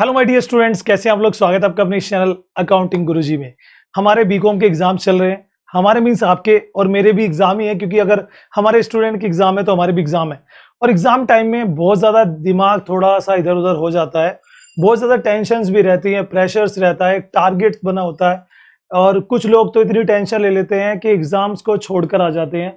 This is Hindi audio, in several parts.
हेलो माय डियर स्टूडेंट्स कैसे आप लोग स्वागत है आपका अपने चैनल अकाउंटिंग गुरुजी में हमारे बीकॉम के एग्जाम चल रहे हैं हमारे मीन्स आपके और मेरे भी एग्जाम ही है क्योंकि अगर हमारे स्टूडेंट के एग्जाम है तो हमारे भी एग्जाम है और एग्जाम टाइम में बहुत ज़्यादा दिमाग थोड़ा सा इधर उधर हो जाता है बहुत ज़्यादा टेंशन भी रहती हैं प्रेशर्स रहता है टारगेट्स बना होता है और कुछ लोग तो इतनी टेंशन ले लेते हैं कि एग्ज़ाम्स को छोड़कर आ जाते हैं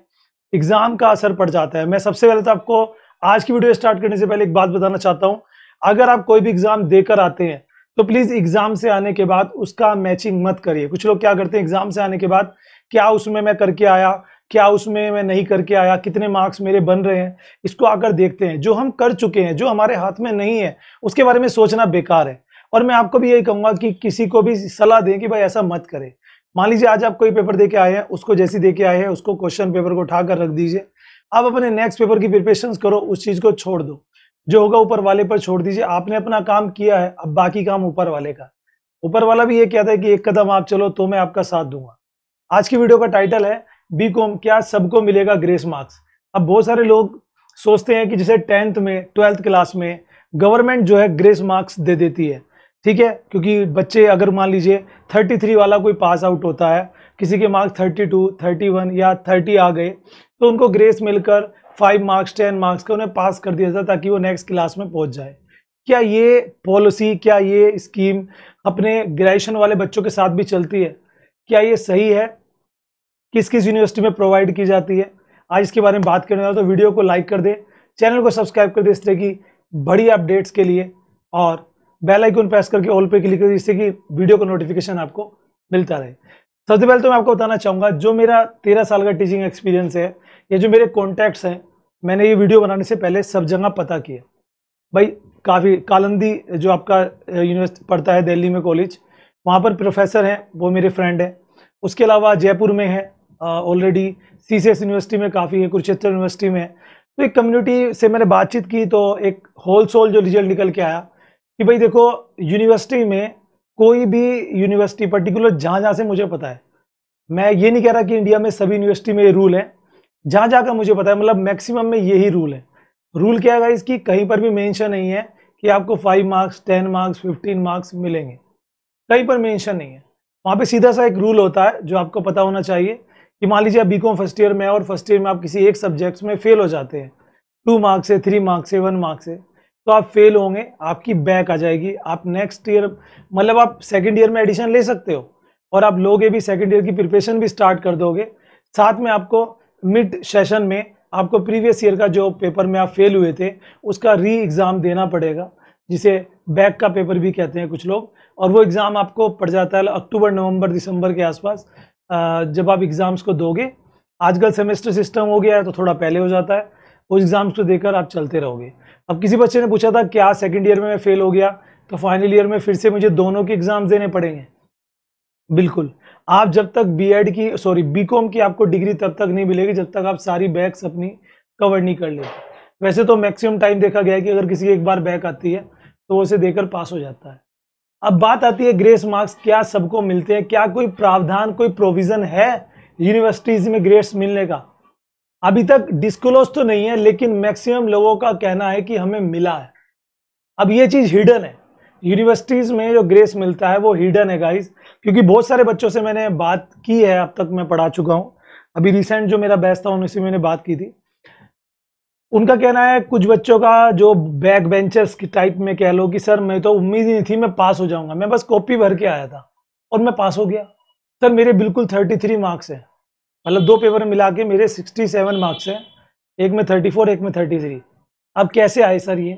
एग्ज़ाम का असर पड़ जाता है मैं सबसे पहले तो आपको आज की वीडियो स्टार्ट करने से पहले एक बात बताना चाहता हूँ अगर आप कोई भी एग्जाम देकर आते हैं तो प्लीज एग्जाम से आने के बाद उसका मैचिंग मत करिए कुछ लोग क्या करते हैं एग्जाम से आने के बाद क्या उसमें मैं करके आया क्या उसमें मैं नहीं करके आया कितने मार्क्स मेरे बन रहे हैं इसको आकर देखते हैं जो हम कर चुके हैं जो हमारे हाथ में नहीं है उसके बारे में सोचना बेकार है और मैं आपको भी यही कहूंगा कि किसी को भी सलाह दें कि भाई ऐसा मत करें मान लीजिए आज आप कोई पेपर दे के आए हैं उसको जैसी दे के आए हैं उसको क्वेश्चन पेपर को उठा कर रख दीजिए आप अपने नेक्स्ट पेपर की प्रिपरेशन करो उस चीज को छोड़ दो जो होगा ऊपर वाले पर छोड़ दीजिए आपने अपना काम किया है अब बाकी काम ऊपर वाले का ऊपर वाला भी ये कहता है कि एक कदम आप चलो तो मैं आपका साथ दूंगा आज की वीडियो का टाइटल है बी कॉम क्या सबको मिलेगा ग्रेस मार्क्स अब बहुत सारे लोग सोचते हैं कि जैसे टेंथ में ट्वेल्थ क्लास में गवर्नमेंट जो है ग्रेस मार्क्स दे देती है ठीक है क्योंकि बच्चे अगर मान लीजिए थर्टी वाला कोई पास आउट होता है किसी के मार्क्स थर्टी टू या थर्टी आ गए तो उनको ग्रेस मिलकर फाइव मार्क्स टेन मार्क्स का उन्हें पास कर दिया जाता ताकि वो नेक्स्ट क्लास में पहुंच जाए क्या ये पॉलिसी क्या ये स्कीम अपने ग्रेजुएशन वाले बच्चों के साथ भी चलती है क्या ये सही है किस किस यूनिवर्सिटी में प्रोवाइड की जाती है आज इसके बारे में बात करने वाला तो वीडियो को लाइक कर दे चैनल को सब्सक्राइब कर दे इस तरह की बड़ी अपडेट्स के लिए और बेल आइकन प्रेस करके ऑल पे क्लिक कर दे जिससे कि वीडियो का नोटिफिकेशन आपको मिलता रहे सबसे पहले तो मैं आपको बताना चाहूँगा जो मेरा तेरह साल का टीचिंग एक्सपीरियंस है या जो मेरे कॉन्टैक्ट्स हैं मैंने ये वीडियो बनाने से पहले सब जगह पता किया भाई काफ़ी कालंदी जो आपका यूनिवर्सिटी पढ़ता है दिल्ली में कॉलेज वहाँ पर प्रोफेसर हैं वो मेरे फ्रेंड हैं उसके अलावा जयपुर में है ऑलरेडी सी यूनिवर्सिटी में काफ़ी है कुरुक्षेत्र यूनिवर्सिटी में तो एक कम्युनिटी से मैंने बातचीत की तो एक होल सोल जो रिजल्ट निकल के आया कि भाई देखो यूनिवर्सिटी में कोई भी यूनिवर्सिटी पर्टिकुलर जहाँ जहाँ से मुझे पता है मैं ये नहीं कह रहा कि इंडिया में सभी यूनिवर्सिटी में ये रूल है जहाँ जाकर मुझे पता है मतलब मैक्सिमम में यही रूल है रूल क्या है इसकी कहीं पर भी मेंशन नहीं है कि आपको five marks ten marks fifteen marks मिलेंगे कहीं पर मेंशन नहीं है वहाँ पे सीधा सा एक रूल होता है जो आपको पता होना चाहिए कि मान लीजिए आप बीकॉम फर्स्ट ईयर में और फर्स्ट ईयर में आप किसी एक सब्जेक्ट्स में फेल हो जाते हैं टू मार्क्स से थ्री मार्क्स से वन मार्क्स से तो आप फेल होंगे आपकी बैक आ जाएगी आप नेक्स्ट ईयर मतलब आप सेकेंड ईयर में एडिशन ले सकते हो और आप लोगे भी सेकेंड ईयर की प्रिपरेशन भी स्टार्ट कर दोगे साथ में आपको मिड सेशन में आपको प्रीवियस ईयर का जो पेपर में आप फेल हुए थे उसका री एग्ज़ाम देना पड़ेगा जिसे बैक का पेपर भी कहते हैं कुछ लोग और वो एग्ज़ाम आपको पड़ जाता है अक्टूबर नवंबर दिसंबर के आसपास जब आप एग्ज़ाम्स को दोगे आजकल सेमेस्टर सिस्टम हो गया है तो थोड़ा पहले हो जाता है उस एग्ज़ाम्स को देकर आप चलते रहोगे अब किसी बच्चे ने पूछा था क्या सेकेंड ईयर में मैं फेल हो गया तो फाइनल ईयर में फिर से मुझे दोनों के एग्ज़ाम्स देने पड़ेंगे बिल्कुल आप जब तक बी एड की सॉरी बी कॉम की आपको डिग्री तब तक नहीं मिलेगी जब तक आप सारी बैग्स अपनी कवर नहीं कर लेते वैसे तो मैक्सिमम टाइम देखा गया है कि अगर किसी की एक बार बैग आती है तो वो उसे देकर पास हो जाता है अब बात आती है ग्रेस मार्क्स क्या सबको मिलते हैं क्या कोई प्रावधान कोई प्रोविज़न है यूनिवर्सिटीज़ में ग्रेड्स मिलने का अभी तक डिस्कलोज तो नहीं है लेकिन मैक्सिमम लोगों का कहना है कि हमें मिला है अब ये चीज़ हिडन है यूनिवर्सिटीज़ में जो ग्रेस मिलता है वो हिडन है गाइज क्योंकि बहुत सारे बच्चों से मैंने बात की है अब तक मैं पढ़ा चुका हूँ अभी रिसेंट जो मेरा बेस्ट था उनसे मैंने बात की थी उनका कहना है कुछ बच्चों का जो बैक बेंचर्स की टाइप में कह लो कि सर मैं तो उम्मीद ही नहीं थी मैं पास हो जाऊंगा मैं बस कॉपी भर के आया था और मैं पास हो गया सर मेरे बिल्कुल 33 मार्क्स हैं मतलब दो पेपर मिला के मेरे 67 मार्क्स हैं एक में 34 एक में 33 अब कैसे आए सर ये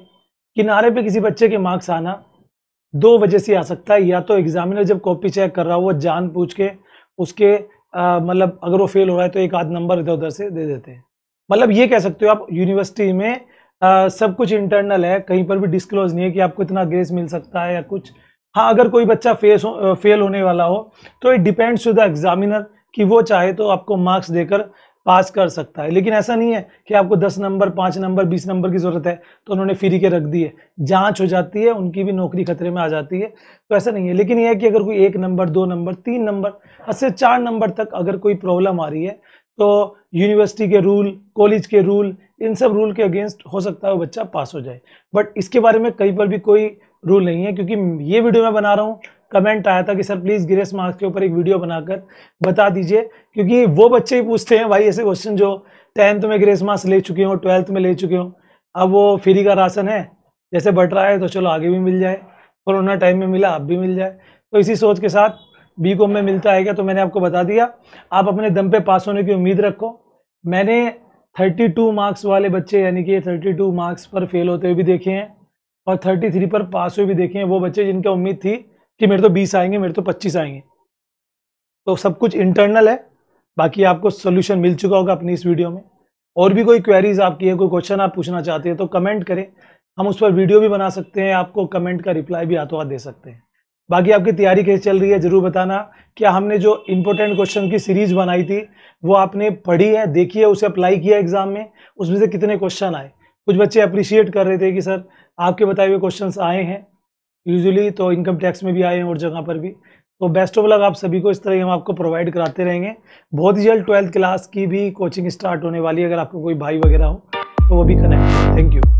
किनारे पे किसी बच्चे के मार्क्स आना दो वजह से आ सकता है या तो एग्जामिनर जब कॉपी चेक कर रहा हो वो जान पूछ के उसके मतलब अगर वो फेल हो रहा है तो एक आध नंबर इधर उधर से दे देते हैं मतलब ये कह सकते हो आप यूनिवर्सिटी में आ, सब कुछ इंटरनल है कहीं पर भी डिस्क्लोज नहीं है कि आपको इतना ग्रेस मिल सकता है या कुछ हाँ अगर कोई बच्चा फेस हो, फेल होने वाला हो तो it depends to the examiner कि वो चाहे तो आपको मार्क्स देकर पास कर सकता है लेकिन ऐसा नहीं है कि आपको दस नंबर पाँच नंबर बीस नंबर की ज़रूरत है तो उन्होंने फ्री के रख दिए जांच हो जाती है उनकी भी नौकरी खतरे में आ जाती है तो ऐसा नहीं है लेकिन यह है कि अगर कोई एक नंबर दो नंबर तीन नंबर से चार नंबर तक अगर कोई प्रॉब्लम आ रही है तो यूनिवर्सिटी के रूल कॉलेज के रूल इन सब रूल के अगेंस्ट हो सकता है वो बच्चा पास हो जाए बट इसके बारे में कहीं पर भी कोई रूल नहीं है क्योंकि ये वीडियो मैं बना रहा हूँ कमेंट आया था कि सर प्लीज़ ग्रेस मार्क्स के ऊपर एक वीडियो बनाकर बता दीजिए क्योंकि वो बच्चे ही पूछते हैं भाई ऐसे क्वेश्चन जो टेंथ में ग्रेस मार्क्स ले चुके हो ट्वेल्थ में ले चुके हो अब वो फ्री का राशन है जैसे बढ़ रहा है तो चलो आगे भी मिल जाए कोरोना टाइम में मिला अब भी मिल जाए तो इसी सोच के साथ बी कॉम में मिलता है क्या तो मैंने आपको बता दिया आप अपने दम पे पास होने की उम्मीद रखो मैंने 32 मार्क्स वाले बच्चे यानी कि 32 मार्क्स पर फेल होते हुए भी देखे हैं और 33 पर पास हुए भी देखे हैं वो बच्चे जिनका उम्मीद थी कि मेरे तो बीस आएंगे मेरे तो पच्चीस आएंगे तो सब कुछ इंटरनल है बाकी आपको सोल्यूशन मिल चुका होगा अपनी इस वीडियो में और भी कोई क्वेरीज आपकी है कोई क्वेश्चन आप पूछना चाहते हैं तो कमेंट करें हम उस पर वीडियो भी बना सकते हैं आपको कमेंट का रिप्लाई भी हाथों हाथ दे सकते हैं बाकी आपकी तैयारी कैसे चल रही है जरूर बताना क्या हमने जो इम्पोर्टेंट क्वेश्चन की सीरीज बनाई थी वो आपने पढ़ी है देखी है उसे अप्लाई किया एग्जाम में उसमें से कितने क्वेश्चन आए कुछ बच्चे अप्रिशिएट कर रहे थे कि सर आपके बताए हुए क्वेश्चन आए हैं यूजुअली तो इनकम टैक्स में भी आए हैं और जगह पर भी तो बेस्ट ऑफ लग आप सभी को इस तरह हम आपको प्रोवाइड कराते रहेंगे बहुत ही जल्द ट्वेल्थ क्लास की भी कोचिंग स्टार्ट होने वाली है अगर आपको कोई भाई वगैरह हो तो वो भी कनेक्ट थैंक यू